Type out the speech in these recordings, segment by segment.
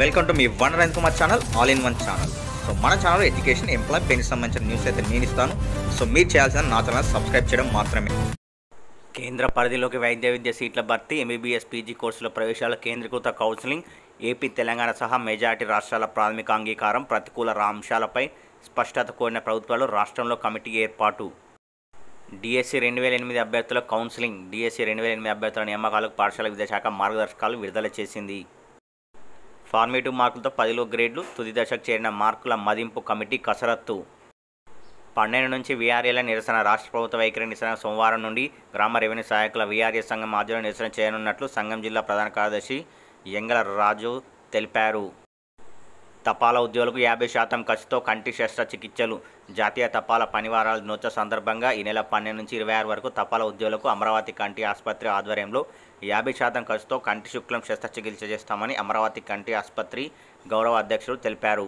welcome to మీ వన్ రైన్ Kumar channel all in one channel so మన ఛానల్ ఎడ్యుకేషన్ ఎంప్లాయ్ పెన్కి సంబంధించిన న్యూస్ అయితే నేను ఇస్తాను సో మీరు చేయాల్సిన నా ఛానల్ సబ్స్క్రైబ్ చేయడం మాత్రమే కేంద్ర పరిధిలోకి వైద్య విద్య సీట్ల భర్తీ ఎంబీబీఎస్ పీజీ కోర్సుల ప్రవేశాల కేంద్రీకృత కౌన్సిలింగ్ ఏపీ తెలంగాణ సహా మెజార్టీ రాష్ట్రాల ప్రాథమిక అంగీకారం ప్రతికూల అంశాలపై స్పష్టత కోరిన ప్రభుత్వాలు రాష్ట్రంలో కమిటీ ఏర్పాటు డిఎస్సి e రెండు వేల ఎనిమిది అభ్యర్థుల కౌన్సిలింగ్ డిఎస్సి e రెండు వేల ఎనిమిది అభ్యర్థుల నియామకాలకు పాఠశాల విద్యాశాఖ మార్గదర్శకాలు విడుదల చేసింది ఫార్మేటివ్ మార్కులతో పదిలో గ్రేడ్లు తుది దశకు చేరిన మార్కుల మదింపు కమిటీ కసరత్తు పన్నెండు నుంచి వీఆర్ఏల నిరసన రాష్ట్ర ప్రభుత్వ వైఖరి నిరసన సోమవారం నుండి గ్రామ రెవెన్యూ సహాయకుల వీఆర్ఏ సంఘం ఆధ్వర్యంలో నిరసన చేయనున్నట్లు సంఘం జిల్లా ప్రధాన కార్యదర్శి ఎంగల రాజు తెలిపారు తపాలా ఉద్యోగులకు యాభై శాతం ఖర్చుతో కంటి శస్త్రచికిత్సలు జాతీయ తపాలా పనివారాల దినోత్సవ సందర్భంగా ఈ నెల పన్నెండు నుంచి ఇరవై ఆరు వరకు తపాలా ఉద్యోగులకు అమరావతి కంటి ఆసుపత్రి ఆధ్వర్యంలో యాభై శాతం ఖర్చుతో కంటి శుక్లం శస్త్రచికిత్స చేస్తామని అమరావతి కంటి ఆసుపత్రి గౌరవ అధ్యక్షులు తెలిపారు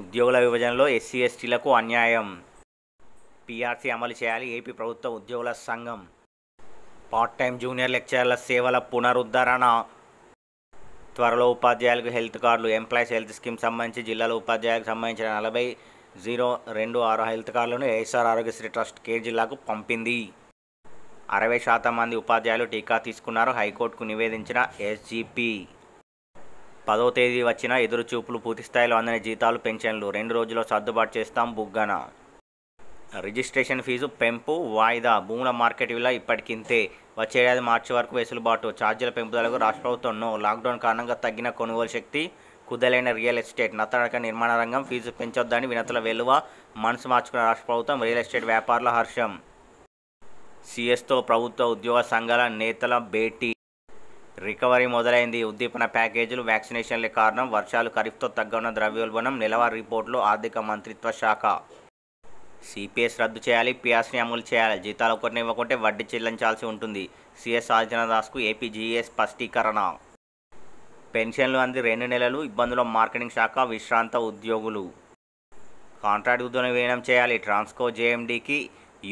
ఉద్యోగుల విభజనలో ఎస్సీ ఎస్టీలకు అన్యాయం పీఆర్సీ అమలు చేయాలి ఏపీ ప్రభుత్వ ఉద్యోగుల సంఘం పార్ట్ టైం జూనియర్ లెక్చరర్ల సేవల పునరుద్ధరణ త్వరలో ఉపాధ్యాయులకు హెల్త్ కార్డులు ఎంప్లాయీస్ హెల్త్ స్కీమ్ సంబంధించి జిల్లాలో ఉపాధ్యాయులకు సంబంధించిన నలభై జీరో రెండు ఆరు హెల్త్ కార్డులను ఏఎస్ఆర్ ఆరోగ్యశ్రీ ట్రస్ట్ కేర్ జిల్లాకు పంపింది అరవై శాతం మంది ఉపాధ్యాయులు టీకా తీసుకున్నారు హైకోర్టుకు నివేదించిన ఎస్జీపీ పదో తేదీ వచ్చిన ఎదురు చూపులు పూర్తిస్థాయిలో అందిన జీతాలు పెన్షన్లు రెండు రోజుల్లో సర్దుబాటు చేస్తాం బుగ్గన రిజిస్ట్రేషన్ ఫీజు పెంపు వాయిదా భూముల మార్కెట్ విలా ఇప్పటికింతే వచ్చే ఏడాది మార్చి వరకు వెసులుబాటు ఛార్జీల పెంపుదలకు రాష్ట్ర ప్రభుత్వంను లాక్డౌన్ కారణంగా తగ్గిన కొనుగోలు శక్తి కుదలైన రియల్ ఎస్టేట్ నత్తనడక నిర్మాణ రంగం ఫీజు పెంచొద్దని వినతుల వెలువ మనసు మార్చుకున్న రాష్ట్ర ప్రభుత్వం రియల్ ఎస్టేట్ వ్యాపారుల హర్షం సిఎస్తో ప్రభుత్వ ఉద్యోగ సంఘాల నేతల భేటీ రికవరీ మొదలైంది ఉద్దీపన ప్యాకేజీలు వ్యాక్సినేషన్లే కారణం వర్షాలు ఖరీఫ్తో తగ్గవున్న ద్రవ్యోల్బణం నెలవారీ రిపోర్టులు ఆర్థిక మంత్రిత్వ శాఖ సిపిఎస్ రద్దు చేయాలి పిఆర్సీని అమలు చేయాలి జీతాలు ఒకటిని ఇవ్వకుంటే వడ్డీ చెల్లించాల్సి ఉంటుంది సిఎస్ సాజనా దాస్కు ఏపీజీఏ స్పష్టీకరణ పెన్షన్లు అంది రెండు నెలలు ఇబ్బందుల మార్కెటింగ్ శాఖ విశ్రాంత ఉద్యోగులు కాంట్రాక్ట్ ఉద్యోగం విలీనం చేయాలి ట్రాన్స్కో జేఎండీకి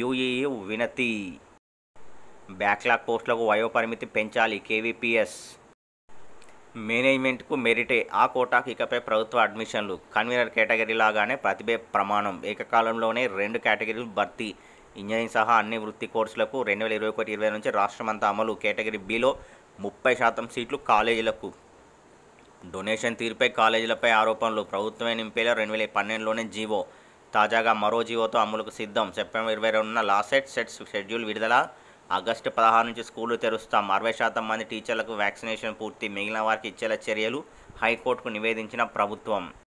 యూఈఈ వినతి బ్యాక్లాగ్ పోస్టులకు వయో పరిమితి పెంచాలి కేవీపీఎస్ మేనేజ్మెంట్కు మెరిటే ఆ కోటాకు ఇకపై ప్రభుత్వ అడ్మిషన్లు కన్వీనర్ కేటగిరీ లాగానే ప్రతిభే ప్రమాణం ఏకకాలంలోనే రెండు కేటగిరీలు భర్తీ ఇంజనీరింగ్ సహా అన్ని వృత్తి కోర్సులకు రెండు వేల ఇరవై ఒకటి ఇరవై నుంచి రాష్ట్రమంతా అమలు కేటగిరీ బిలో ముప్పై శాతం సీట్లు కాలేజీలకు డొనేషన్ తీరుపై కాలేజీలపై ఆరోపణలు ప్రభుత్వమే నింపేలా రెండు వేల పన్నెండులోనే జీవో తాజాగా మరో జీవోతో అమలుకు సిద్ధం సెప్టెంబర్ ఇరవై రెండున లాసెట్ సెట్స్ షెడ్యూల్ విడుదల ఆగస్టు పదహారు నుంచి స్కూళ్లు తెరుస్తాం అరవై శాతం మంది టీచర్లకు వ్యాక్సినేషన్ పూర్తి మిగిలిన వారికి ఇచ్చేలా చర్యలు హైకోర్టుకు నివేదించిన ప్రభుత్వం